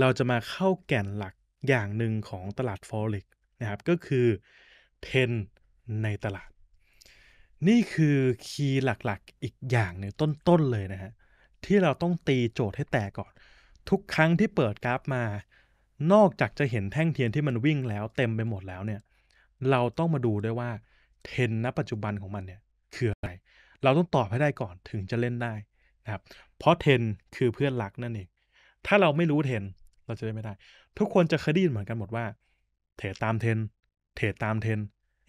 เราจะมาเข้าแก่นหลักอย่างหนึ่งของตลาด Forex นะครับก็คือเทนในตลาด นี่คือคีย์หลักๆอีกอย่างหนึ่งต้นๆเลยนะฮะที่เราต้องตีโจทย์ให้แตกก่อน ทุกครั้งที่เปิดกราฟมา นอกจากจะเห็นแท่งเทียนที่มันวิ่งแล้วเต็มไปหมดแล้วเนี่ยเราต้องมาดูด้วยว่าเทนณปัจจุบันของมันเนี่ยคืออะไร เราต้องตอบให้ได้ก่อนถึงจะเล่นได้นะครับเพราะเทนคือเพื่อนหลักนั่นเองถ้าเราไม่รู้เทนเราจะได้ไม่ได้ ทุกคนจะเคยได้ยินเหมือนกันหมดว่าเทรดตามเทนเทรดตามเทน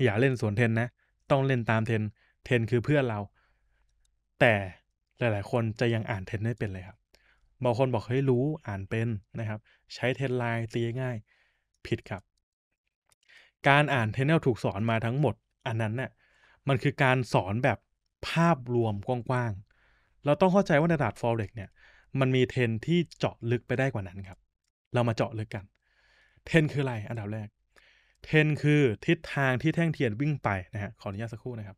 อย่าเล่นสวนเทนนะต้องเล่นตามเทนเทนคือเพื่อนเรา แต่หลาย ๆ คนจะยังอ่านเทนไม่เป็นเลยครับบางคนบอกเฮ้ยรู้อ่านเป็นนะครับ ใช้เทนไลน์ตีง่าย ผิดครับ การอ่านเทนเนลถูกสอนมาทั้งหมด อันนั้นนะ่ยมันคือการสอนแบบภาพรวมกว้างๆเราต้องเข้าใจว่าในตลาดฟอเร็กเนี่ยมันมีเทนที่เจาะลึกไปได้กว่านั้นครับเรามาเจาะลึกกัน เทนคืออะไร อันดับแรก เทนคือทิศทางที่แท่งเทียนวิ่งไปนะฮะ ขออนุญาตสักครู่นะครับ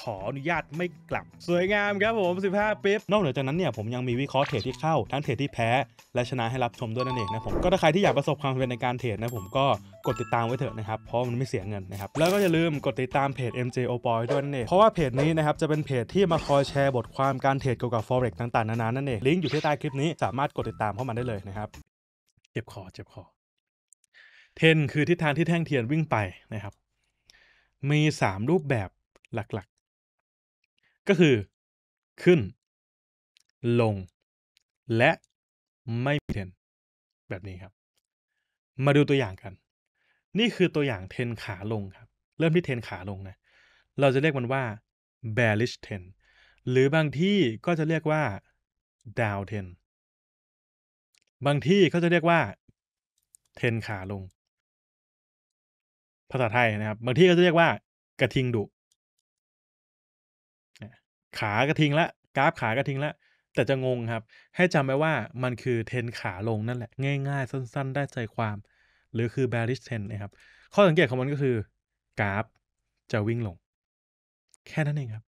ขออนุญาตไม่กลับสวยงามครับผม 15ปิ๊บนอกเหนือจากนั้นเนี่ย ผมยังมีวิเคราะห์เทรดที่เข้า ทั้งเทรดที่แพ้ และชนะให้รับชมด้วยนั่นเองนะผม ก็ถ้าใครที่อยากประสบความสำเร็จในการเทรดนะผมก็กดติดตามไว้เถอะนะครับ เพราะมันไม่เสียเงินนะครับ แล้วก็อย่าลืมกดติดตามเพจ MJ o b o y ด้วยนั่นเองเพราะว่าเพจนี้นะครับจะเป็นเพจ ที่มาคอยแชร์บทความการเทรดเกี่ยวกับ forex ต่างๆนานา นั่นเอง ลิงก์อยู่ที่ใต้คลิปนี้ สามารถกดติดตามเข้ามาได้เลยนะครับ เจ็บคอ เจ็บคอ เทนคือทิศทางที่แท่งเทียนวิ่งไปนะครับ มี 3 รูปแบบหลักก็คือขึ้น ลงและไม่มีเทนแบบนี้ครับ มาดูตัวอย่างกัน นี่คือตัวอย่างเทนขาลงครับ เริ่มที่เทนขาลงนะ เราจะเรียกมันว่า bearish ten หรือบางที่ก็จะเรียกว่า down ten บางที่เขาจะเรียกว่าเทนขาลง ภาษาไทยนะครับบางที่ก็จะเรียกว่ากระทิงดุขากระทิงละกราฟขากระทิงละแต่จะงงครับ ให้จำไว้ว่ามันคือเทนขาลงนั่นแหละ ง่ายๆ สั้น ๆ ได้ใจความ หรือคือ bearish trend นะครับ ข้อสังเกตของมันก็คือ กราฟจะวิ่งลง แค่นั้นเองครับ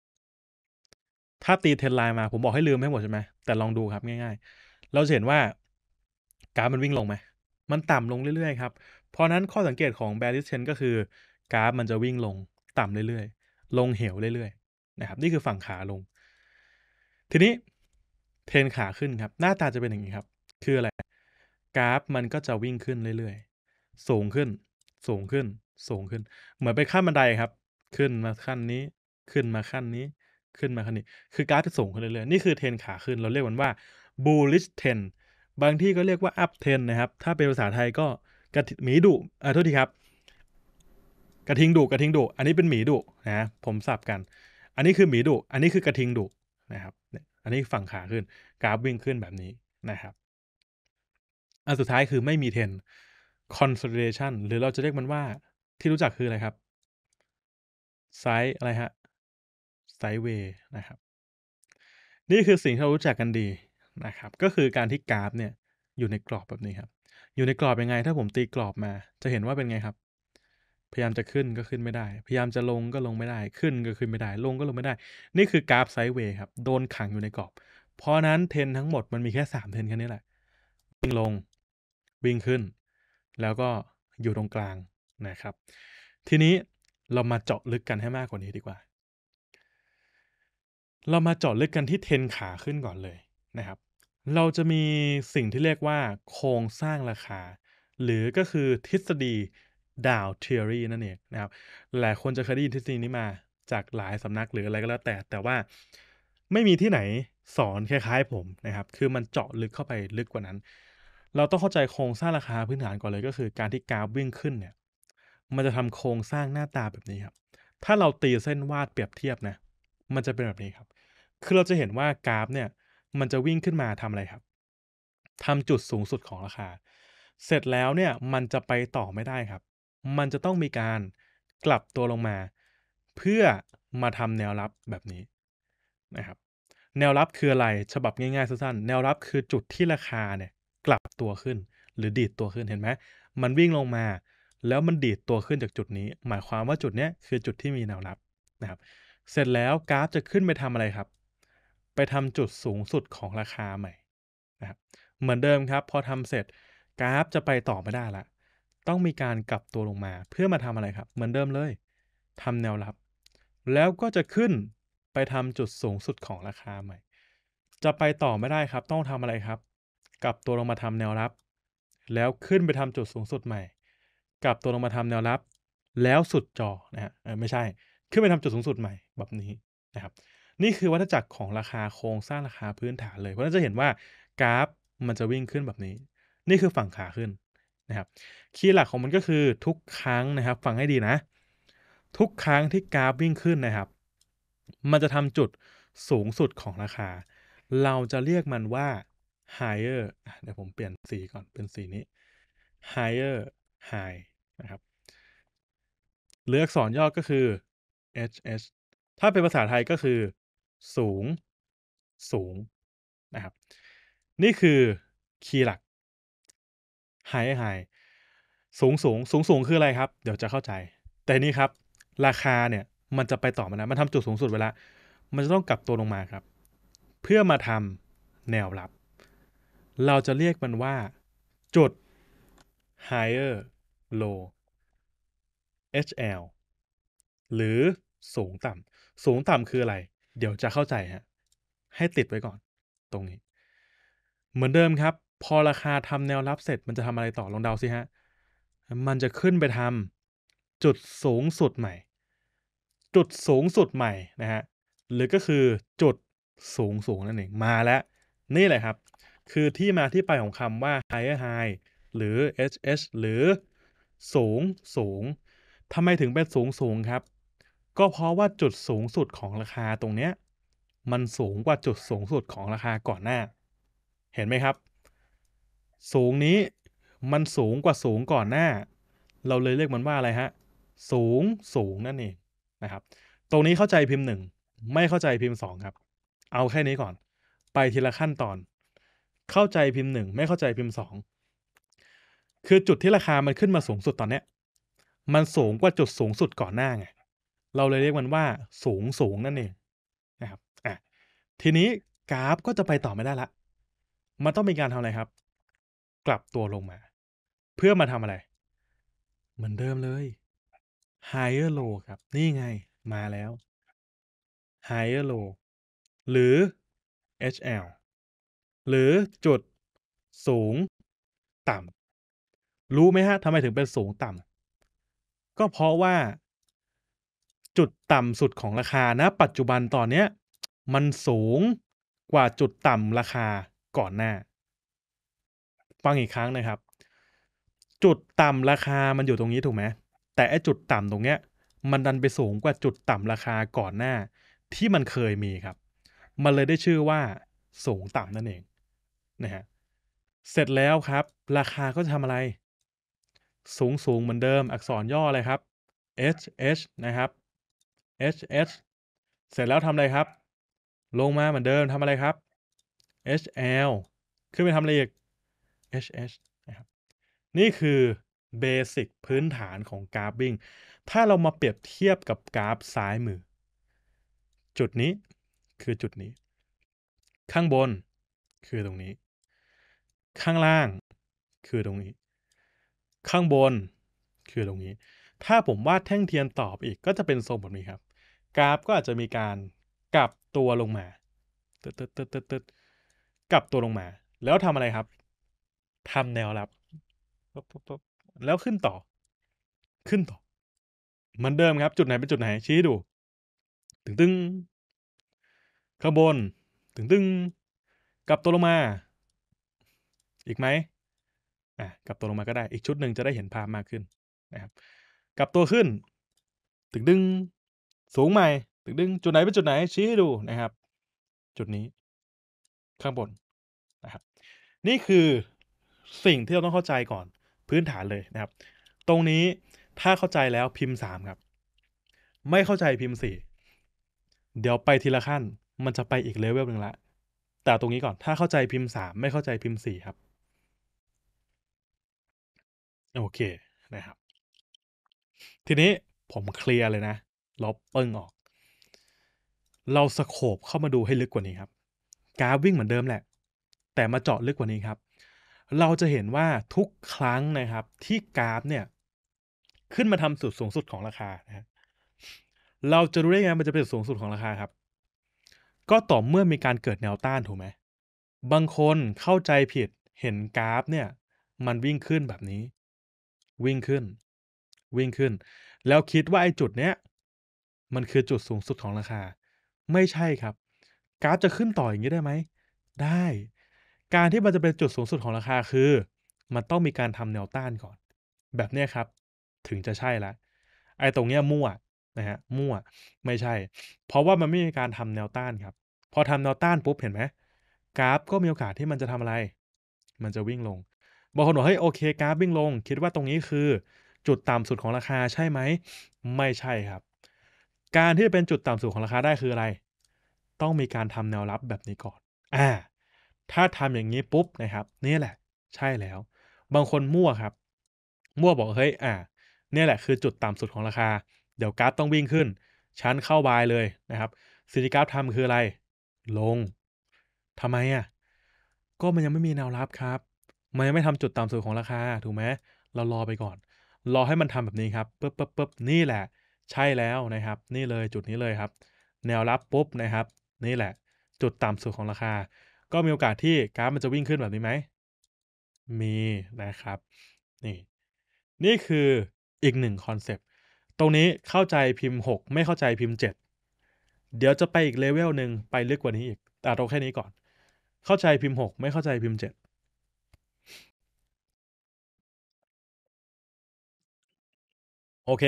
ถ้าตีเทนไลน์มาผมบอกให้ลืมให้หมดใช่ไหมแต่ลองดูครับง่ายๆ เราจะเห็นว่า กราฟมันวิ่งลงไหม มันต่ำลงเรื่อยๆครับเพราะนั้นข้อสังเกตของ bearish trend ก็คือ กราฟมันจะวิ่งลง ต่ำเรื่อยๆลงเหวเรื่อยๆนะครับนี่คือฝั่งขาลง ทีนี้เทรนขาขึ้นครับ หน้าตาจะเป็นอย่างนี้ครับ คืออะไรกราฟมันก็จะวิ่งขึ้นเรื่อยๆสูงขึ้น สูงขึ้นสูงขึ้น เหมือนไปขั้นบันไดครับ ขึ้นมาขั้นนี้ขึ้นมาขั้นนี้ ขึ้นมาขั้นนี้คือกราฟจะสูงขึ้นเรื่อยๆ นี่คือเทรนขาขึ้นเราเรียกมันว่า bullish trend บางที่ก็เรียกว่า up trend นะครับ ถ้าเป็นภาษาไทยก็กระหมีดุอ่าโทษทีครับ กระทิงดุกระทิงดุอันนี้เป็นหมีดุนะผมสับกันอันนี้คือหมีดุ อันนี้คือกระทิงดุนะครับ อันนี้ฝั่งขา ขึ้นกราฟวิ่งขึ้นแบบนี้นะครับอันสุดท้ายคือไม่มีเทน consolidation หรือเราจะเรียกมันว่าที่รู้จักคืออะไรครับไซส์อะไรฮะไซส์เวย์นะครับ นี่คือสิ่งที่เรารู้จักกันดีนะครับ ก็คือการที่กราฟ เนี่ยอยู่ในกรอบแบบนี้ครับ อยู่ในกรอบยังไง ถ้าผมตีกรอบมา จะเห็นว่าเป็นไงครับพยายามจะขึ้นก็ขึ้นไม่ได้ พยายามจะลงก็ลงไม่ได้ ขึ้นก็ขึ้นไม่ได้ ลงก็ลงไม่ได้ นี่คือกราฟไซด์เวย์ครับ โดนขังอยู่ในกรอบ เพราะนั้นเทนทั้งหมดมันมีแค่ 3 เทนแค่นี้แหละวิ่งลง วิ่งขึ้น แล้วก็อยู่ตรงกลางนะครับ ทีนี้เรามาเจาะลึกกันให้มากกว่านี้ดีกว่า เรามาเจาะลึกกันที่เทนขาขึ้นก่อนเลยนะครับ เราจะมีสิ่งที่เรียกว่า โครงสร้างราคา หรือก็คือทฤษฎีดาวเทอรีนั่นเองนะครับหลายคนจะเคยได้ยินทฤษฎีนี้มา จากหลายสำนักหรืออะไรก็แล้วแต่แต่ว่าไม่มีที่ไหนสอนคล้ายๆ ผมนะครับ คือมันเจาะลึกเข้าไปลึกกว่านั้น เราต้องเข้าใจโครงสร้างราคาพื้นฐานก่อนเลยก็คือการที่กราฟวิ่งขึ้นเนี่ย มันจะทำโครงสร้างหน้าตาแบบนี้ครับ ถ้าเราตีเส้นวาดเปรียบเทียบนะมันจะเป็นแบบนี้ครับ คือเราจะเห็นว่ากราฟ เนี่ย มันจะวิ่งขึ้นมาทำอะไรครับ ทำจุดสูงสุดของราคาเสร็จแล้วเนี่ย มันจะไปต่อไม่ได้ครับมันจะต้องมีการกลับตัวลงมา เพื่อมาทำแนวรับแบบนี้นะครับ แนวรับคืออะไรฉบับง่ายๆสั้นๆแนวรับคือจุดที่ราคาเนี่ยกลับตัวขึ้น หรือดีดตัวขึ้นเห็นไหมมันวิ่งลงมา แล้วมันดีดตัวขึ้นจากจุดนี้ หมายความว่าจุดนี้คือจุดที่มีแนวรับนะครับ เสร็จแล้วกราฟจะขึ้นไปทำอะไรครับ ไปทำจุดสูงสุดของราคาใหม่นะครับ เหมือนเดิมครับ พอทำเสร็จกราฟจะไปต่อไม่ได้ละต้องมีการกลับตัวลงมาเพื่อมาทำอะไรครับ เหมือนเดิมเลยทำแนวรับ แล้วก็จะขึ้นไปทำจุดสูงสุดของราคาใหม่ จะไปต่อไม่ได้ครับ ต้องทำอะไรครับ กลับตัวลงมาทำแนวรับ แล้วขึ้นไปทำจุดสูงสุดใหม่ กลับตัวลงมาทำแนวรับ แล้วสุดจอนะฮะไม่ใช่ขึ้นไปทำจุดสูงสุดใหม่ แบบนี้นะครับ นี่คือวัฏจักรของราคาโครงสร้างราคาพื้นฐานเลย เพราะนั้นจะเห็นว่ากราฟมันจะวิ่งขึ้นแบบนี้ นี่คือฝั่งขาขึ้นนะครับคีย์หลักของมันก็คือทุกครั้งนะครับฟังให้ดีนะ ทุกครั้งที่กราฟวิ่งขึ้นนะครับ มันจะทำจุดสูงสุดของราคา เราจะเรียกมันว่า higher เดี๋ยวผมเปลี่ยนสีก่อนเป็นสีนี้ higher high นะครับเลือกสอนย่อก็คือ hh ถ้าเป็นภาษาไทยก็คือ สูง สูงนะครับนี่คือคีย์หลักไฮไฮสูงสูงสูงสูงคืออะไรครับ เดี๋ยวจะเข้าใจ แต่นี่ครับราคาเนี่ยมันจะไปต่อมานะมันทำจุดสูงสุดไวละมันจะต้องกลับตัวลงมาครับ เพื่อมาทำแนวรับ เราจะเรียกมันว่า จุด higher low HL หรือสูงต่ำสูงต่ำคืออะไร เดี๋ยวจะเข้าใจฮะให้ติดไว้ก่อนตรงนี้ เหมือนเดิมครับพอราคาทำแนวรับเสร็จมันจะทำอะไรต่อลองเดาสิฮะ มันจะขึ้นไปทำจุดสูงสุดใหม่ จุดสูงสุดใหม่นะฮะ หรือก็คือจุดสูงสูงนั่นเอง มาแล้ว นี่แหละครับ คือที่มาที่ไปของคำว่า higher high หรือ HH หรือ สูงสูง ทำไมถึงเป็นสูงสูงครับ ก็เพราะว่าจุดสูงสุดของราคาตรงเนี้ย มันสูงกว่าจุดสูงสุดของราคาก่อนหน้า เห็นไหมครับสูงนี้มันสูงกว่าสูงก่อนหน้า เราเลยเรียกมันว่าอะไรฮะสูงสูงนั่นเองนะครับ ตรงนี้เข้าใจพิมพ์หนึ่งไม่เข้าใจพิมพ์สองครับ เอาแค่นี้ก่อน ไปทีละขั้นตอน เข้าใจพิมพ์หนึ่งไม่เข้าใจพิมพ์สองคือจุดที่ราคามันขึ้นมาสูงสุดตอนเนี้ยมันสูงกว่าจุดสูงสุดก่อนหน้าไงเราเลยเรียกมันว่า สูงสูงนั่นเองนะครับอ่ะทีนี้กราฟก็จะไปต่อไม่ได้ละมันต้องมีการทำอะไรครับกลับตัวลงมา เพื่อมาทำอะไร เหมือนเดิมเลย higher low ครับ นี่ไงมาแล้ว higher low หรือ HL หรือจุดสูง ต่ำรู้ไหมฮะทำไมถึงเป็นสูงต่ำก็เพราะว่า จุดต่ำสุดของราคานะ ปัจจุบันตอนเนี้ยมันสูงกว่าจุดต่ำราคาก่อนหน้าฟังอีกครั้งนะครับ จุดต่ำราคามันอยู่ตรงนี้ถูกไหมแต่ไอจุดต่ำตรงเนี้ยมันดันไปสูงกว่าจุดต่ำราคาก่อนหน้า ที่มันเคยมีครับ มันเลยได้ชื่อว่า สูงต่ำนั่นเองนะฮะเสร็จแล้วครับ ราคาก็จะทำอะไร สูงสูงเหมือนเดิมอักษรย่ออะไรครับ h h นะครับ h h เสร็จแล้วทำอะไรครับ ลงมาเหมือนเดิมทำอะไรครับ h l ขึ้นไปทำอะไรอีก hh นะครับนี่คือเบสิกพื้นฐานของกราฟวิ่งถ้าเรามาเปรียบเทียบกับกราฟซ้ายมือ จุดนี้คือจุดนี้ ข้างบนคือตรงนี้ ข้างล่างคือตรงนี้ ข้างบนคือตรงนี้ ถ้าผมวาดแท่งเทียนตอบอีกก็จะเป็นทรงแบบนี้ครับ กราฟก็อาจจะมีการกลับตัวลงมาตึ๊ดตึ๊ดตึ๊ดตึ๊ดกลับตัวลงมาแล้วทำอะไรครับทำแนวรับแล้วขึ้นต่อ ขึ้นต่อเหมือนเดิมครับจุดไหนเป็นจุดไหนชี้ดูถึงตึงข้างบนถึงตึงกลับตัวลงมา อีกไหมอ่ะกลับตัวลงมาก็ได้อีกชุดหนึ่งจะได้เห็นภาพมากขึ้นนะครับ กลับตัวขึ้นถึงตึงสูงใหม่ถึงตึงจุดไหนเป็นจุดไหนชี้ให้ดูนะครับ จุดนี้ ข้างบนนะครับ นี่คือสิ่งที่เราต้องเข้าใจก่อนพื้นฐานเลยนะครับ ตรงนี้ถ้าเข้าใจแล้วพิมพ์สามครับ ไม่เข้าใจพิมพ์สี่เดี๋ยวไปทีละขั้นมันจะไปอีกเลเวลหนึ่งละแต่ตรงนี้ก่อนถ้าเข้าใจพิมพ์สามไม่เข้าใจพิมพ์สี่ครับโอเคนะครับ ทีนี้ผมเคลียร์เลยนะ ลบเปิ้งออก เราสโคบเข้ามาดูให้ลึกกว่านี้ครับกราฟวิ่งเหมือนเดิมแหละแต่มาเจาะลึกกว่านี้ครับเราจะเห็นว่าทุกครั้งนะครับ ที่กราฟเนี่ย ขึ้นมาทำสุดสูงสุดของราคานะเราจะรู้ได้ไงมันจะเป็นสูงสุดของราคาครับ ก็ต่อเมื่อมีการเกิดแนวต้านถูกไหม บางคนเข้าใจผิด เห็นกราฟเนี่ย มันวิ่งขึ้นแบบนี้ วิ่งขึ้น วิ่งขึ้น แล้วคิดว่าไอ้จุดเนี้ยมันคือจุดสูงสุดของราคา ไม่ใช่ครับ กราฟจะขึ้นต่ออย่างนี้ได้ไหมได้การที่มันจะเป็นจุดสูงสุดของราคาคือ มันต้องมีการทำแนวต้านก่อน แบบเนี้ครับ ถึงจะใช่ละ ไอ้ตรงเนี้ยมั่วนะฮะ มั่ว ไม่ใช่ เพราะว่ามันไม่มีการทำแนวต้านครับพอทำแนวต้านปุ๊บเห็นไหมกราฟก็มีโอกาสที่มันจะทำอะไร มันจะวิ่งลงบางคนบอกเฮ้ยโอเค กราฟวิ่งลง คิดว่าตรงนี้คือ จุดต่ำสุดของราคาใช่ไหมไม่ใช่ครับ การที่จะเป็นจุดต่ำสุดของราคาได้คืออะไร ต้องมีการทำแนวรับแบบนี้ก่อนอ่าถ้าทำอย่างนี้ปุ๊บนะครับนี่แหละ ใช่แล้ว บางคนมั่วครับ มั่วบอกเฮ้ยอ่ะนี่แหละ คือจุดต่ำสุดของราคา เดี๋ยวกราฟต้องวิ่งขึ้น ชั้นเข้าบายเลยนะครับ สิ่งที่กราฟทำคืออะไร ลงทำไมอ่ะก็มันยังไม่มีแนวรับครับมันยังไม่ทำจุดต่ำสุดของราคา ถูกไหมเรารอไปก่อน รอให้มันทำแบบนี้ครับปุ๊บปุ๊บปุ๊บนี่แหละ ใช่แล้วนะครับ นี่เลยจุดนี้เลยครับ แนวรับปุ๊บนะครับ นี่แหละ จุดต่ำสุดของราคาก็มีโอกาสที่กราฟมันจะวิ่งขึ้นแบบนี้ไหม มีนะครับ นี่ นี่คืออีกหนึ่งคอนเซปต์ ตรงนี้เข้าใจพิมพ์6ไม่เข้าใจพิมพ์7เดี๋ยวจะไปอีกเลเวลหนึ่งไปลึกกว่านี้อีกแต่เราแค่นี้ก่อน เข้าใจพิมพ์6ไม่เข้าใจพิมพ์7โอเค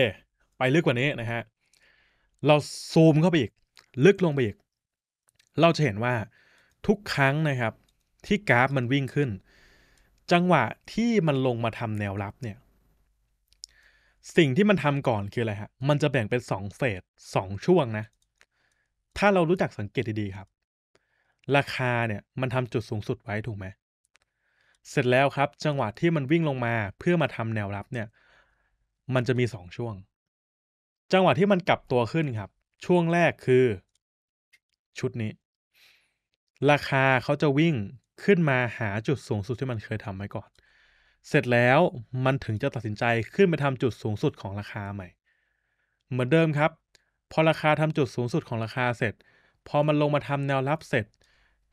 ไปลึกกว่านี้นะฮะ เราซูมเข้าไปอีก ลึกลงไปอีก เราจะเห็นว่าทุกครั้งนะครับ ที่กราฟมันวิ่งขึ้น จังหวะที่มันลงมาทำแนวรับเนี่ย สิ่งที่มันทำก่อนคืออะไรฮะมันจะแบ่งเป็น2เฟส2ช่วงนะ ถ้าเรารู้จักสังเกตดีๆครับ ราคาเนี่ยมันทำจุดสูงสุดไว้ถูกไหม เสร็จแล้วครับ จังหวะที่มันวิ่งลงมาเพื่อมาทำแนวรับเนี่ย มันจะมีสองช่วง จังหวะที่มันกลับตัวขึ้นครับ ช่วงแรกคือ ชุดนี้ราคาเขาจะวิ่งขึ้นมาหาจุดสูงสุดที่มันเคยทำไว้ก่อน เสร็จแล้วมันถึงจะตัดสินใจขึ้นไปทำจุดสูงสุดของราคาใหม่ เหมือนเดิมครับพอราคาทำจุดสูงสุดของราคาเสร็จพอมันลงมาทำแนวรับเสร็จ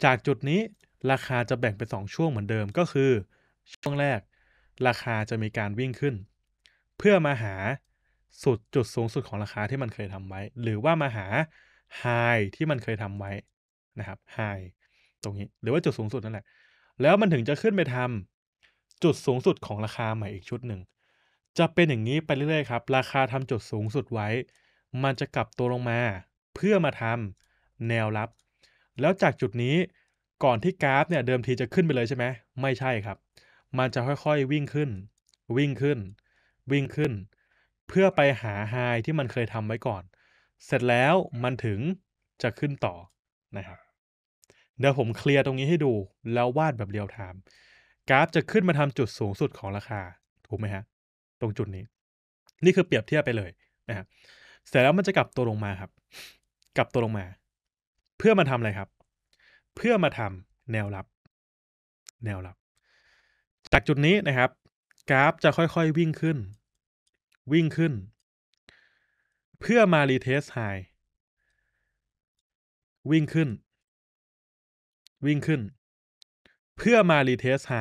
จากจุดนี้ราคาจะแบ่งเป็น 2 ช่วงเหมือนเดิมก็คือ ช่วงแรก ราคาจะมีการวิ่งขึ้น เพื่อมาหาสุดจุดสูงสุดของราคาที่มันเคยทำไว้ หรือว่ามาหาไฮที่มันเคยทำไว้นะครับไฮตรงนี้หรือว่าจุดสูงสุดนั่นแหละแล้วมันถึงจะขึ้นไปทำจุดสูงสุดของราคาใหม่อีกชุดหนึ่งจะเป็นอย่างนี้ไปเรื่อยๆครับราคาทำจุดสูงสุดไว้ มันจะกลับตัวลงมา เพื่อมาทำแนวรับ แล้วจากจุดนี้ก่อนที่กราฟเนี่ยเดิมทีจะขึ้นไปเลยใช่ไหมไม่ใช่ครับ มันจะค่อยๆวิ่งขึ้น วิ่งขึ้น วิ่งขึ้น เพื่อไปหาไฮที่มันเคยทำไว้ก่อน เสร็จแล้วมันถึงจะขึ้นต่อนะครับเดี๋ยวผมเคลียร์ตรงนี้ให้ดู แล้ววาดแบบเรียวไทม์กราฟจะขึ้นมาทำจุดสูงสุดของราคา ถูกไหมฮะ ตรงจุดนี้ นี่คือเปรียบเทียบไปเลยนะฮะเสร็จแล้วมันจะกลับตัวลงมาครับ กลับตัวลงมา เพื่อมาทำอะไรครับ เพื่อมาทำ แนวรับ แนวรับ จากจุดนี้นะครับ กราฟจะค่อยๆวิ่งขึ้น วิ่งขึ้น เพื่อมารีเทสไฮวิ่งขึ้นวิ่งขึ้นเพื่อมารีเทสไฮ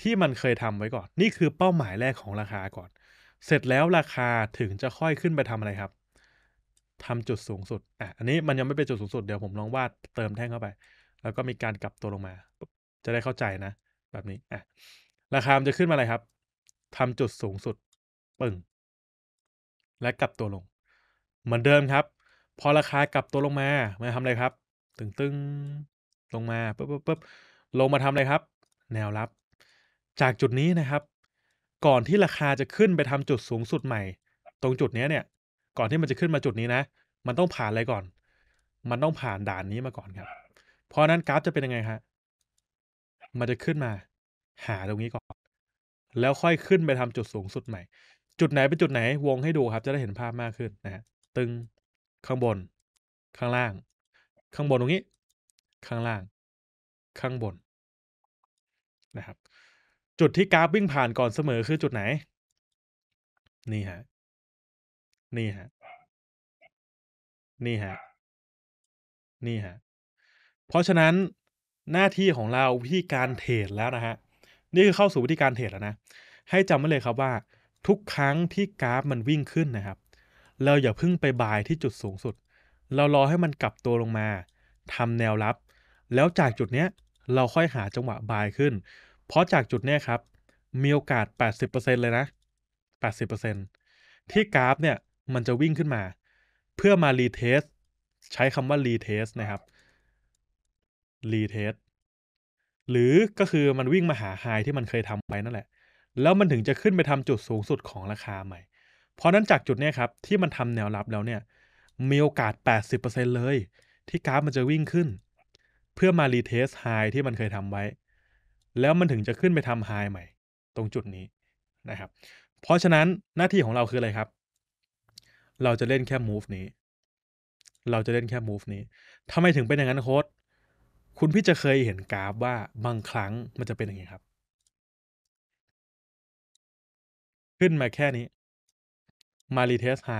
ที่มันเคยทำไว้ก่อน นี่คือเป้าหมายแรกของราคาก่อน เสร็จแล้วราคาถึงจะค่อยขึ้นไปทำอะไรครับทำจุดสูงสุดอ่ะอันนี้มันยังไม่เป็นจุดสูงสุดเดี๋ยวผมลองวาดเติมแท่งเข้าไป แล้วก็มีการกลับตัวลงมา จะได้เข้าใจนะ แบบนี้อ่ะราคามันจะขึ้นมาอะไรครับทำจุดสูงสุดปึ่งและกลับตัวลง เหมือนเดิมครับ พอราคากลับตัวลงมามาทำอะไรครับตึงตึงลงมาปุ๊บปุ๊บลงมาทำอะไรครับ แนวรับ จากจุดนี้นะครับ ก่อนที่ราคาจะขึ้นไปทำจุดสูงสุดใหม่ ตรงจุดนี้เนี่ย ก่อนที่มันจะขึ้นมาจุดนี้นะมันต้องผ่านอะไรก่อน มันต้องผ่านด่านนี้มาก่อนครับเพราะนั้นกราฟจะเป็นยังไงฮะมันจะขึ้นมา หาตรงนี้ก่อนแล้วค่อยขึ้นไปทำจุดสูงสุดใหม่ จุดไหนเป็นจุดไหนวงให้ดูครับ จะได้เห็นภาพมากขึ้นนะฮะตึงข้างบนข้างล่าง ข้างบนตรงนี้ข้างล่าง ข้างบน นะครับ จุดที่กราฟวิ่งผ่านก่อนเสมอคือจุดไหน นี่ฮะ นี่ฮะ นี่ฮะ นี่ฮะ เพราะฉะนั้นหน้าที่ของเราวิธีการเทรดแล้วนะฮะ นี่คือเข้าสู่วิธีการเทรดแล้วนะ ให้จำไว้เลยครับว่า ทุกครั้งที่กราฟมันวิ่งขึ้นนะครับ เราอย่าเพิ่งไปบายที่จุดสูงสุด เรารอให้มันกลับตัวลงมาทำแนวรับแล้วจากจุดเนี้ยเราค่อยหาจังหวะบายขึ้น เพราะจากจุดเนี้ยครับมีโอกาส 80%เลยนะ 80%ที่กราฟเนี่ยมันจะวิ่งขึ้นมา เพื่อมารีเทสใช้คำว่ารีเทสนะครับรีเทสหรือก็คือมันวิ่งมาหาไฮที่มันเคยทำไปนั่นแหละแล้วมันถึงจะขึ้นไปทำจุดสูงสุดของราคาใหม่ เพราะนั้นจากจุดเนี้ยครับที่มันทำแนวรับแล้วเนี่ยมีโอกาส 80%เลย ที่กราฟมันจะวิ่งขึ้นเพื่อมารีเทสไฮที่มันเคยทำไว้ แล้วมันถึงจะขึ้นไปทำไฮใหม่ ตรงจุดนี้นะครับ เพราะฉะนั้นหน้าที่ของเราคืออะไรครับ เราจะเล่นแค่ move นี้ เราจะเล่นแค่ move นี้ทำไมถึงเป็นอย่างนั้นโค้ด คุณพี่จะเคยเห็นกราฟว่าบางครั้งมันจะเป็นอย่างนี้ครับ ขึ้นมาแค่นี้ มารีเทสไฮ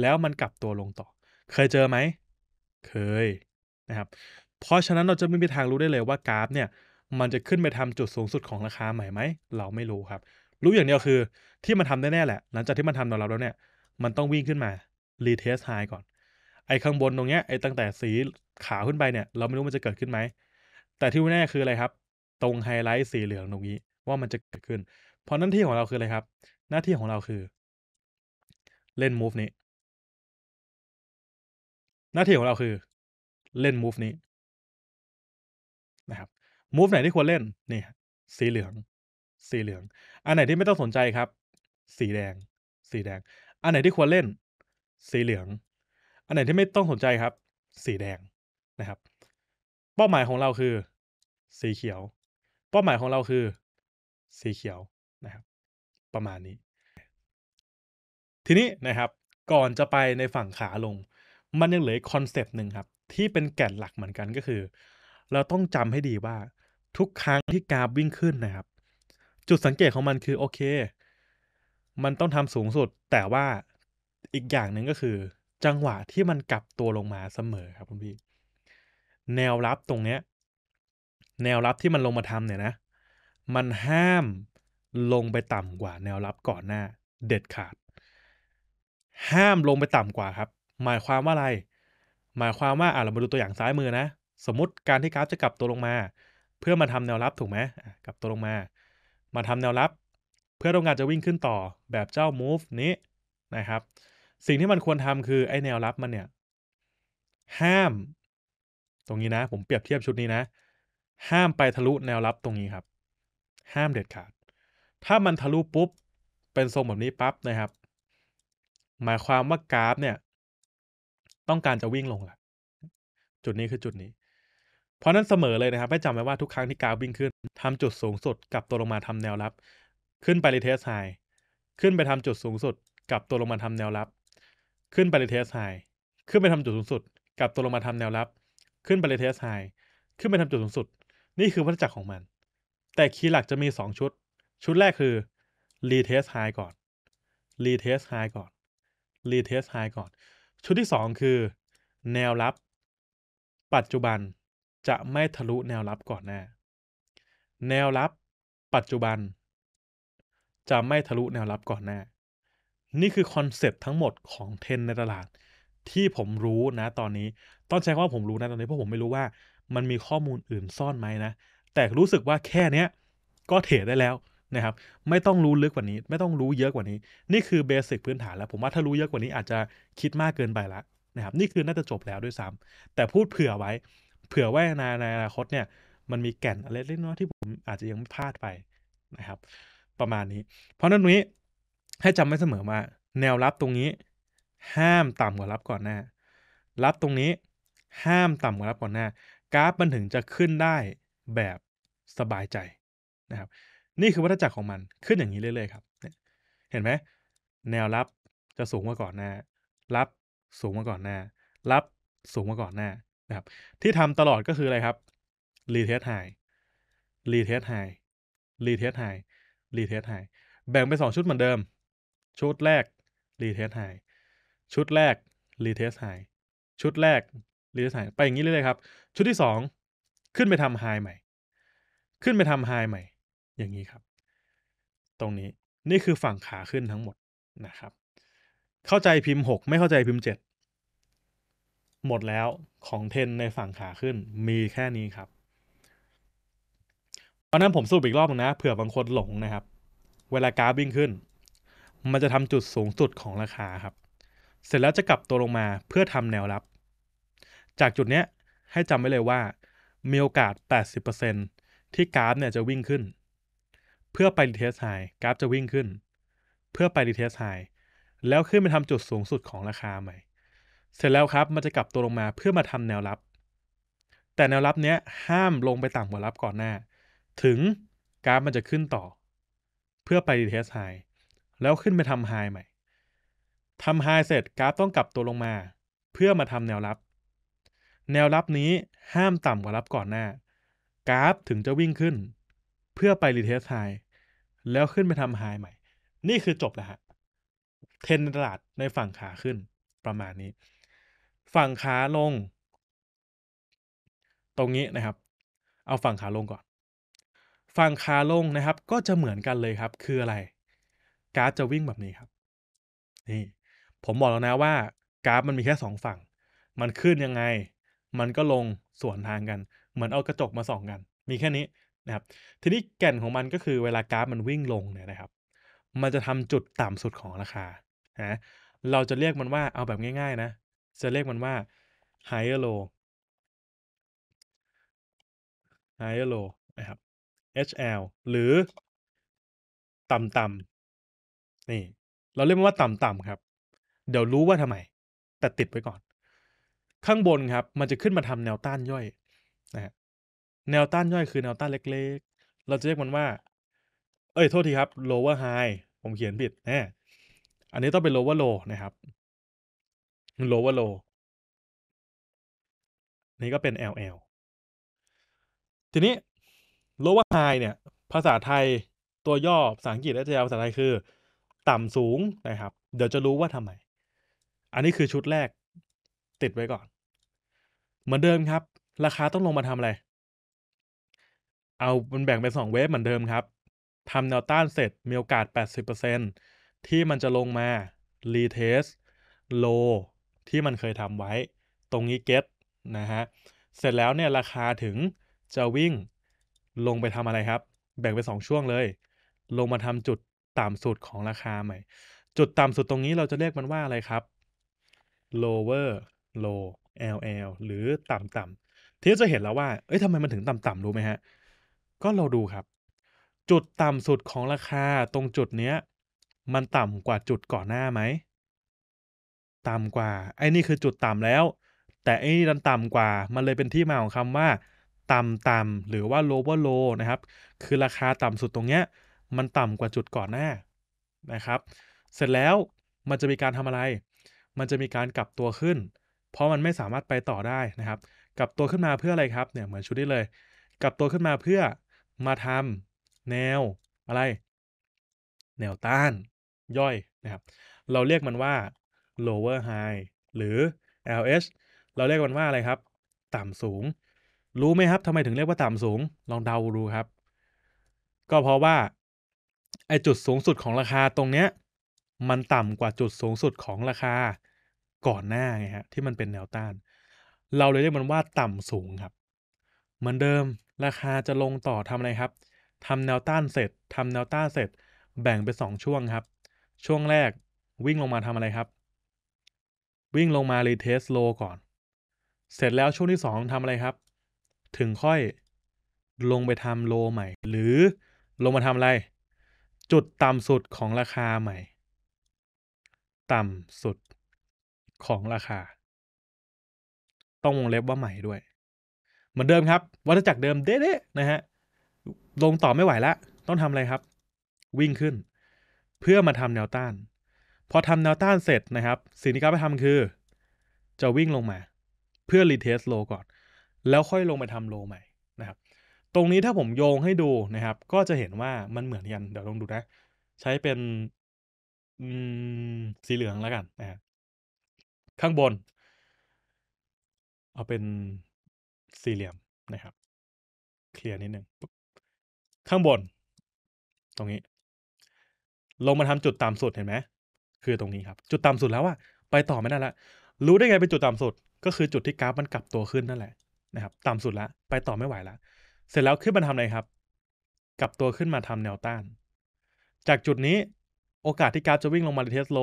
แล้วมันกลับตัวลงต่อ เคยเจอไหม เคยนะครับเพราะฉะนั้นเราจะไม่มีทางรู้ได้เลยว่ากราฟ เนี่ย มันจะขึ้นไปทำจุดสูงสุดของราคาใหม่ไหมเราไม่รู้ครับ รู้อย่างเดียวคือ ที่มันทำแน่ๆแหละ หลังจากที่มันทำเราแล้วเนี่ย มันต้องวิ่งขึ้นมารีเทสไฮก่อน ไอ้ข้างบนตรงเนี้ยไอ้ตั้งแต่สีขาวขึ้นไปเนี่ย เราไม่รู้มันจะเกิดขึ้นไหมแต่ที่แน่คืออะไรครับ ตรงไฮไลท์สีเหลืองตรงนี้ว่ามันจะเกิดขึ้น เพราะหน้าที่ของเราคืออะไรครับ หน้าที่ของเราคือเล่นมูฟนี้ หน้าที่ของเราคือเล่นมูฟนี้นะครับมูฟไหนที่ควรเล่นนี่สีเหลือง สีเหลือง อันไหนที่ไม่ต้องสนใจครับ สีแดง สีแดง อันไหนที่ควรเล่น สีเหลือง อันไหนที่ไม่ต้องสนใจครับ สีแดงนะครับเป้าหมายของเราคือ สีเขียว เป้าหมายของเราคือ สีเขียวนะครับ ประมาณนี้ ทีนี้นะครับ ก่อนจะไปในฝั่งขาลงมันยังเหลือคอนเซปต์หนึ่งครับที่เป็นแก่นหลักเหมือนกันก็คือเราต้องจำให้ดีว่า ทุกครั้งที่กราฟวิ่งขึ้นนะครับ จุดสังเกตของมันคือโอเค มันต้องทำสูงสุด แต่ว่าอีกอย่างหนึ่งก็คือ จังหวะที่มันกลับตัวลงมาเสมอครับคุณพี่แนวรับตรงเนี้ยแนวรับที่มันลงมาทำเนี่ยนะ มันห้ามลงไปต่ำกว่า แนวรับก่อนหน้า เด็ดขาด ห้ามลงไปต่ำกว่าครับ หมายความว่าอะไร หมายความว่าอ่าเรามาดูตัวอย่างซ้ายมือนะสมมุติการที่กราฟจะกลับตัวลงมา เพื่อมาทำแนวรับถูกไหมกลับตัวลงมา มาทำแนวรับ เพื่อโรงงานจะวิ่งขึ้นต่อแบบเจ้า move นี้นะครับ สิ่งที่มันควรทำคือไอแนวรับมันเนี่ย ห้าม ตรงนี้นะผมเปรียบเทียบชุดนี้นะ ห้ามไปทะลุแนวรับตรงนี้ครับ ห้ามเด็ดขาด ถ้ามันทะลุปุ๊บเป็นทรงแบบนี้ปั๊บนะครับ หมายความว่ากราฟเนี่ย ต้องการจะวิ่งลงละจุดนี้คือจุดนี้เพราะนั้นเสมอเลยนะครับ ให้จำไว้ว่าทุกครั้งที่กราฟวิ่งขึ้นทำจุดสูงสุดกับตัวลงมาทำแนวรับ ขึ้นไปรีเทสไฮขึ้นไปทำจุดสูงสุดกับตัวลงมาทำแนวรับ ขึ้นไปรีเทสไฮขึ้นไปทำจุดสูงสุดกับตัวลงมาทำแนวรับ ขึ้นไปรีเทสไฮขึ้นไปทำจุดสูงสุด นี่คือวัฏจักรของมัน แต่คีย์หลักจะมี2ชุด ชุดแรกคือรีเทสไฮก่อนรีเทสไฮก่อนรีเทสไฮก่อนชุดที่ 2 คือแนวรับ ปัจจุบันจะไม่ทะลุแนวรับก่อนหน้า แนวรับปัจจุบัน จะไม่ทะลุแนวรับก่อนหน้า นี่คือ คอนเซปต์ทั้งหมดของเทนในตลาดที่ผมรู้นะตอนนี้ ต้องใช้คำว่าผมรู้นะตอนนี้ เพราะผมไม่รู้ว่ามันมีข้อมูลอื่นซ่อนไหมนะ แต่รู้สึกว่าแค่เนี้ยก็เทรดได้แล้วนะครับ ไม่ต้องรู้ลึกกว่านี้ ไม่ต้องรู้เยอะกว่านี้ นี่คือเบสิกพื้นฐานแล้ว ผมว่าถ้ารู้เยอะกว่านี้อาจจะคิดมากเกินไปละนะครับ นี่คือน่าจะจบแล้วด้วยซ้ำแต่พูดเผื่อไว้เผื่อว่าในอนาคตเนี่ยมันมีแก่นอะไรเล็กน้อยที่ผมอาจจะยังพลาดไปนะครับ ประมาณนี้ เพราะนั้นนี้ให้จำไว้เสมอว่า แนวรับตรงนี้ ห้ามต่ำกว่ารับก่อนหน้ารับตรงนี้ ห้ามต่ำกว่ารับก่อนหน้ากราฟมันถึงจะขึ้นได้แบบสบายใจนะครับ นี่คือวัฏจักรของมันขึ้นอย่างนี้เรื่อยๆครับ เห็นไหม แนวรับจะสูงกว่าก่อนหน้า รับสูงกว่าก่อนหน้ารับสูงกว่าก่อนหน้านะครับที่ทำตลอดก็คืออะไรครับ รีเทสไฮ รีเทสไฮ รีเทสไฮ รีเทสไฮ แบ่งเป็นสองชุดเหมือนเดิม ชุดแรก รีเทสไฮ ชุดแรก รีเทสไฮ ชุดแรก รีเทสไฮ ไปอย่างนี้เรื่อยๆครับ ชุดที่สองขึ้นไปทำไฮใหม่ ขึ้นไปทำไฮใหม่ อย่างนี้ครับ ตรงนี้ นี่คือฝั่งขาขึ้นทั้งหมดนะครับ เข้าใจพิมพ์ 6 ไม่เข้าใจพิมพ์ 7หมดแล้วของเทนในฝั่งขาขึ้นมีแค่นี้ครับเพราะนั้นผมสู้อีกรอบนึงนะ เผื่อบางคนหลงนะครับ เวลากราฟวิ่งขึ้น มันจะทำจุดสูงสุดของราคาครับ เสร็จแล้วจะกลับตัวลงมาเพื่อทำแนวรับ จากจุดเนี้ยให้จำไว้เลยว่ามีโอกาส 80%ที่กราฟเนี่ยจะวิ่งขึ้น เพื่อไปรีเทสไฮกราฟจะวิ่งขึ้น เพื่อไปรีเทสไฮแล้วขึ้นไปทำจุดสูงสุดของราคาใหม่เสร็จแล้วครับมันจะกลับตัวลงมาเพื่อมาทำแนวรับ แต่แนวรับเนี้ยห้ามลงไปต่ำกว่ารับก่อนหน้า ถึงกราฟมันจะขึ้นต่อ เพื่อไปดีเทสไฮแล้วขึ้นไปทำไฮใหม่ทำไฮเสร็จกราฟต้องกลับตัวลงมา เพื่อมาทำแนวรับ แนวรับนี้ห้ามต่ำกว่ารับก่อนหน้า กราฟถึงจะวิ่งขึ้น เพื่อไปรีเทสไฮแล้วขึ้นไปทำไฮใหม่ นี่คือจบแล้วฮะเทนตลาดในฝั่งขาขึ้น ประมาณนี้ฝั่งขาลง ตรงนี้นะครับ เอาฝั่งขาลงก่อนฝั่งขาลงนะครับ ก็จะเหมือนกันเลยครับ คืออะไร กราฟจะวิ่งแบบนี้ครับนี่ ผมบอกแล้วนะว่า กราฟมันมีแค่สองฝั่ง มันขึ้นยังไง มันก็ลงสวนทางกัน เหมือนเอากระจกมาส่องกัน มีแค่นี้นะครับ ทีนี้แก่นของมันก็คือ เวลากราฟมันวิ่งลงเนี่ยนะครับ มันจะทำจุดต่ำสุดของราคานะเราจะเรียกมันว่าเอาแบบง่ายๆนะจะเรียกมันว่า higher low higher low นะครับ HL หรือต่ำต่ำนี่ เราเรียกมันว่า ต่ำต่ำครับ เดี๋ยวรู้ว่าทำไมแต่ติดไว้ก่อน ข้างบนครับ มันจะขึ้นมาทำแนวต้านย่อยนะฮะแนวต้านย่อยคือแนวต้านเล็ก ๆ เราจะเรียกมันว่า เอ้ยโทษทีครับ lower high ผมเขียนผิดนะอันนี้ต้องเป็น lower low นะครับ lower low นี่ก็เป็น LL ทีนี้ lower high เนี่ย ภาษาไทยตัวย่อภาษาอังกฤษและยาภาษาไทยคือ ต่ำสูงนะครับ เดี๋ยวจะรู้ว่าทำไม อันนี้คือชุดแรกติดไว้ก่อน เหมือนเดิมครับ ราคาต้องลงมาทำอะไร เอา มันแบ่งเป็นสองเวฟเหมือนเดิมครับ ทำแนวต้านเสร็จ มีโอกาส 80%ที่มันจะลงมารีเทสโลที่มันเคยทำไว้ตรงนี้เก็ตนะฮะเสร็จแล้วเนี่ยราคาถึงจะวิ่ง ลงไปทำอะไรครับ แบ่งเป็น2ช่วงเลย ลงมาทำจุดต่ำสุดของราคาใหม่จุดต่ำสุดตรงนี้เราจะเรียกมันว่าอะไรครับ lower low LL หรือต่ำต่ำที่จะเห็นแล้วว่าเอ้ยทำไมมันถึงต่ำต่ำรู้ไหมฮะก็เราดูครับ จุดต่ำสุดของราคาตรงจุดเนี้ยมันต่ำกว่าจุดก่อนหน้าไหมต่ำกว่าไอ้นี่คือจุดต่ำแล้ว แต่ไอ้นี่ดันต่ำกว่า มันเลยเป็นที่มาของคำว่า ต่ำต่ำหรือว่า lower low นะครับ คือราคาต่ำสุดตรงเนี้ยมันต่ำกว่าจุดก่อนหน้านะครับ เสร็จแล้วมันจะมีการทำอะไร มันจะมีการกลับตัวขึ้น เพราะมันไม่สามารถไปต่อได้นะครับกลับตัวขึ้นมาเพื่ออะไรครับเนี่ยเหมือนชุดนี้เลย กลับตัวขึ้นมาเพื่อมาทำแนวอะไร แนวต้าน ย่อยนะครับเราเรียกมันว่า lower high หรือ LH เราเรียกมันว่าอะไรครับ ต่ำสูง รู้ไหมครับ ทำไมถึงเรียกว่าต่ำสูง ลองเดาดูครับ ก็เพราะว่า ไอจุดสูงสุดของราคาตรงเนี้ย มันต่ำกว่าจุดสูงสุดของราคา ก่อนหน้าไงฮะ ที่มันเป็นแนวต้าน เราเลยเรียกมันว่าต่ำสูงครับ เหมือนเดิมราคาจะลงต่อทำอะไรครับทำแนวต้านเสร็จทำแนวต้านเสร็จ แบ่งเป็น2ช่วงครับ ช่วงแรกวิ่งลงมาทำอะไรครับวิ่งลงมารีเทสโลก่อนเสร็จแล้วช่วงที่สองทำอะไรครับ ถึงค่อยลงไปทำโลใหม่ หรือลงมาทำอะไร จุดต่ำสุดของราคาใหม่ ต่ำสุดของราคา ต้องวงเล็บว่าใหม่ด้วย เหมือนเดิมครับวัฏจักรเดิมเด๊ะนะฮะลงต่อไม่ไหวแล้วต้องทำอะไรครับ วิ่งขึ้น เพื่อมาทำแนวต้านพอทำแนวต้านเสร็จนะครับสิ่งที่กราฟไปทำคือ จะวิ่งลงมา เพื่อรีเทสโลก่อน แล้วค่อยลงไปทำโลใหม่นะครับ ตรงนี้ถ้าผมโยงให้ดูนะครับ ก็จะเห็นว่ามันเหมือนกัน เดี๋ยวลองดูนะ ใช้เป็นสีเหลืองแล้วกันนะข้างบน เอาเป็นสี่เหลี่ยมนะครับเคลียร์นิดนึงข้างบน ตรงนี้ ลงมาทำจุดต่ำสุดเห็นไหมคือตรงนี้ครับจุดต่ำสุดแล้วอะไปต่อไม่ได้ละ รู้ได้ไงเป็นจุดต่ำสุด ก็คือจุดที่กราฟมันกลับตัวขึ้นนั่นแหละนะครับต่ำสุดละ ไปต่อไม่ไหวละ เสร็จแล้วขึ้นมาทำอะไรครับ กลับตัวขึ้นมาทำแนวต้าน จากจุดนี้โอกาสที่กราฟจะวิ่งลงมาเทสโล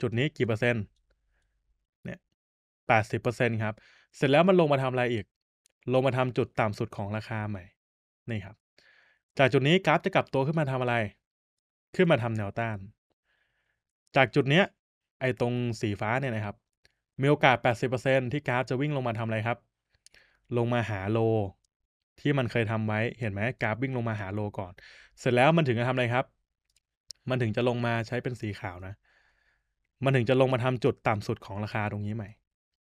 จุดนี้กี่เปอร์เซ็นต์เนี่ยแปดสิบเปอร์เซ็นต์ครับ เสร็จแล้วมันลงมาทำอะไรอีก ลงมาทำจุดต่ำสุดของราคาใหม่นี่ครับ จากจุดนี้กราฟจะกลับตัวขึ้นมาทำอะไร ขึ้นมาทำแนวต้านจากจุดเนี้ยไอ้ตรงสีฟ้าเนี่ยนะครับมีโอกาส 80%ที่กราฟจะวิ่งลงมาทำอะไรครับ ลงมาหาโลที่มันเคยทำไว้เห็นไหมกราฟวิ่งลงมาหาโลก่อน เสร็จแล้วมันถึงจะทำอะไรครับ มันถึงจะลงมาใช้เป็นสีขาวนะ มันถึงจะลงมาทำจุดต่ำสุดของราคาตรงนี้ใหม่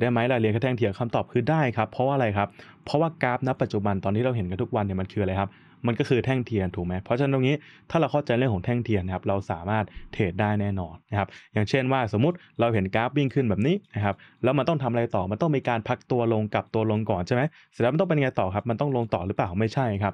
รได้ไหมเราเรียนแค่แท่งเทียมคำตอบคือได้ครับเพราะว่าอะไรครับเพราะว่ากราฟณปัจจุบันตอนที่เราเห็นกันทุกวันเนี่ยมันคืออะไรครับมันก็คือแท่งเทียนถูกไหมเพราะฉะนั้นตรงนี้ถ้าเราเข้าใจเรื่องของแท่งเทียนนะครับเราสามารถเทรดได้แน่นอนนะครับอย่างเช่นว่าสมมติเราเห็นกราฟวิ่งขึ้นแบบนี้นะครับแล้วมันต้องทำอะไรต่อมันต้องมีการพักตัวลงกลับตัวลงก่อนใช่ไหมเสร็จแล้วมันต้องเป็นยังไงต่อครับ มันต้องลงต่อหรือเปล่าไม่ใช่ครับ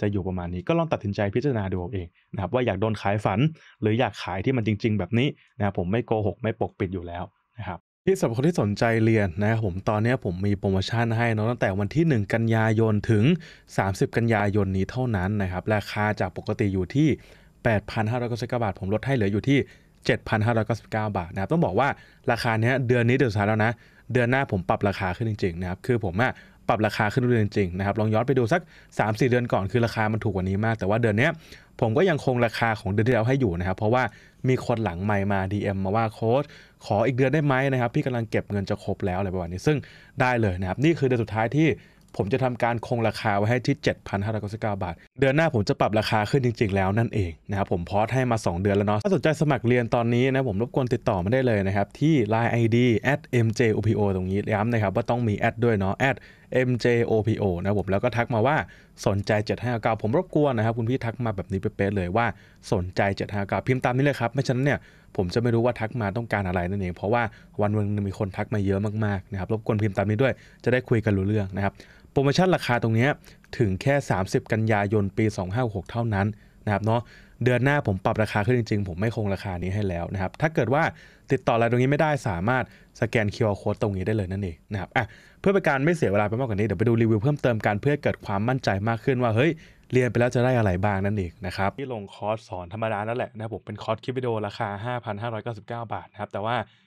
จะอยู่ประมาณนี้ก็ลองตัดสินใจพิจารณาดูเองนะครับว่าอยากโดนขายฝันหรืออยากขายที่มันจริงๆ แบบนี้นะครับผมไม่โกหก ไม่ปกปิดอยู่แล้วนะครับที่สำหรับคนที่สนใจเรียนนะครับผมตอนนี้ผมมีโปรโมชั่นให้นะตั้งแต่วันที่ 1 กันยายนถึง 30 กันยายนนี้เท่านั้นนะครับราคาจากปกติอยู่ที่ 8,599บาท ผมลดให้เหลืออยู่ที่ 7,599 บาทนะครับต้องบอกว่าราคาเนี้ยเดือนนี้เดือนสุดท้ายแล้วนะเดือนหน้าผมปรับราคาขึ้นจริงๆนะครับคือผมอะปรับราคาขึ้นเรื่อยจริงนะครับลองย้อนไปดูสัก 3-4 เดือนก่อนคือราคามันถูกกว่านี้มาก แต่ว่าเดือนนี้ผมก็ยังคงราคาของเดือนที่แล้วให้อยู่นะครับ เพราะว่ามีคนหลังใหม่มา DM มาว่าโค้ดขออีกเดือนได้ไหมนะครับพี่กำลังเก็บเงินจะครบแล้วอะไรประมาณนี้ซึ่งได้เลยนะครับนี่คือเดือนสุดท้ายที่ผมจะทำการคงราคาไว้ให้ที่ 7,599บาท เดือนหน้าผมจะปรับราคาขึ้นจริงๆ แล้วนั่นเองนะครับผมพอดให้มา 2 เดือนแล้วเนาะ ถ้าสนใจสมัครเรียนตอนนี้นะผมรบกวนติดต่อมาได้เลยนะครับที่ Line ID @mjopo ตรงนี้ย้ำนะครับว่าต้องมีแอดด้วยเนาะ @mjopo นะผมแล้วก็ทักมาว่าสนใจ759ผมรบกวนนะครับคุณพี่ทักมาแบบนี้เป๊ะเลยว่าสนใจ759พิมพ์ตามนี้เลยครับ ไม่ฉะนั้นเนี่ยผมจะไม่รู้ว่าทักมาต้องการอะไรนั่นเอง เพราะว่าวันวันนึงมีคนทักมาเยอะมากๆนะครับรบกวนพิมพ์ตามนี้ด้วย จะได้คุยกันรู้เรื่องนะครับโปรโมชั่นราคาตรงนี้ถึงแค่ 30 กันยายน ปี 2566เท่านั้นนะครับเนาะเดือนหน้าผมปรับราคาขึ้นจริงๆ ผมไม่คงราคานี้ให้แล้วนะครับถ้าเกิดว่าติดต่ออะไรตรงนี้ไม่ได้สามารถสแกน QR code ตรงนี้ได้เลยนั่นเองนะครับอ่ะเพื่อเป็นการไม่เสียเวลาไปมากกว่านี้ เดี๋ยวไปดูรีวิวเพิ่มเติมกัน เพื่อเกิดความมั่นใจมากขึ้นว่าเฮ้ยเรียนไปแล้วจะได้อะไรบ้างนั่นเองนะครับที่ลงคอร์สสอน ธรรมดานั่นแหละนะผมเป็นคอร์สคลิปวิดีโอราคา 5,599 บาทนะครับแต่ว่า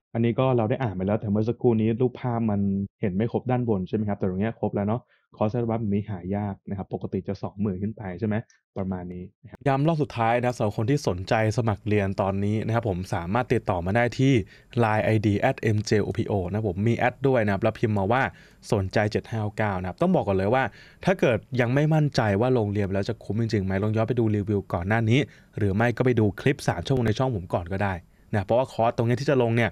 บอันนี้ก็เราได้อ่านไปแล้วแต่เมื่อสักครู่นี้รูปภาพมันเห็นไม่ครบด้านบนใช่ไหมครับ แต่ตรงนี้ครบแล้วเนาะคอร์สอร์บัตมนี้หายากนะครับ ปกติจะ 20,000 ขึ้นไปใช่ไหมประมาณนี้นย้ำรอบสุดท้ายนะสำหรับคนที่สนใจสมัครเรียนตอนนี้นะครับ ผมสามารถติดต่อมาได้ที่ line id at mjopo นะผมมีแอดด้วยนะครับ แล้วพิมพ์มาว่าสนใจ7599นะครับต้องบอกก่อนเลยว่า ถ้าเกิดยังไม่มั่นใจว่าลงเรียนแล้วจะคุ้มจริงๆไหมลองย้อนไปดูรีวิวก่อนหน้านี้ หรือไม่ก็ไปดูคลิป3ชั่วโมงในช่องผมก่อนก็ได้นะเพราะว่าคอร์สตรงนี้ที่จะลงเนี่ย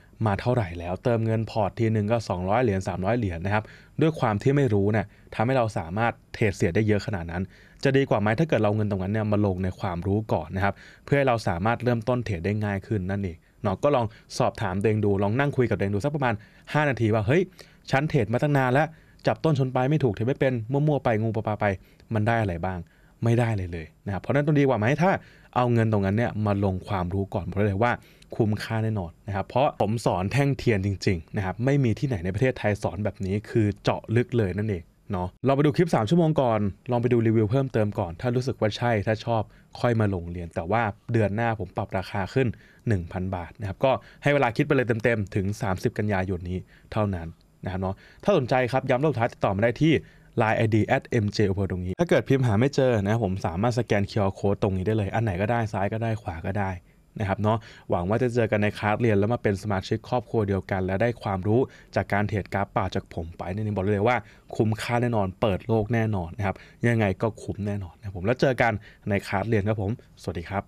มาเท่าไหร่แล้ว เติมเงินพอร์ตทีหนึ่งก็ 200 เหรียญ300 เหรียญนนะครับด้วยความที่ไม่รู้เนี่ยทำให้เราสามารถเทรดเสียได้เยอะขนาดนั้น จะดีกว่าไหมถ้าเกิดเราเงินตรงนั้นเนี่ยมาลงในความรู้ก่อนนะครับเพื่อให้เราสามารถเริ่มต้นเทรดได้ง่ายขึ้นนั่นเองเนาะก็ลองสอบถามเดงดูลองนั่งคุยกับเดงดู สักประมาณ 5 นาทีว่าเฮ้ยฉันเทรดมาตั้งนานแล้วจับต้นชนปลายไม่ถูกเทรดไม่เป็นมั่วๆไปงูปลาไป มันได้อะไรบ้างไม่ได้เลยเลยนะครับเพราะนั้นต้องดีกว่าไหมถ้า เอาเงินตรงนั้นเนี่ยมาลงความรู้ก่อนเพราะเลยว่าคุ้มค่าแน่นอนนะครับ เพราะผมสอนแท่งเทียนจริง ๆ นะครับ ไม่มีที่ไหนในประเทศไทยสอนแบบนี้คือเจาะลึกเลยนั่นเองเนาะเราไปดูคลิป 3 ชั่วโมงก่อน ลองไปดูรีวิวเพิ่มเติมก่อน ถ้ารู้สึกว่าใช่ถ้าชอบค่อยมาลงเรียนแต่ว่าเดือนหน้าผมปรับราคาขึ้น 1,000 บาทนะครับก็ให้เวลาคิดไปเลยเต็ม ๆ ถึง 30 กันยายนนี้เท่านั้นนะครับเนาะถ้าสนใจครับย้ำรอบท้ายติดต่อมาได้ที่ Line ID at mj o p e ตรงนี้ถ้าเกิดพิมพ์หาไม่เจอนะผมสามารถสแกน QR code ตรงนี้ได้เลย อันไหนก็ได้ซ้ายก็ได้ขวาก็ได้นะครับเนาะหวังว่าจะเจอกันในคลาสเรียนแล้วมาเป็นสมาชิกครอบครัวเดียวกัน และได้ความรู้จากการเทรดกราฟป่าจากผมไปนี่บอกเลยว่าคุ้มค่าแน่นอนเปิดโลกแน่นอนนะครับยังไงก็คุ้มแน่นอนนะผมแล้วเจอกันในคลาสเรียนครับผม สวัสดีครับ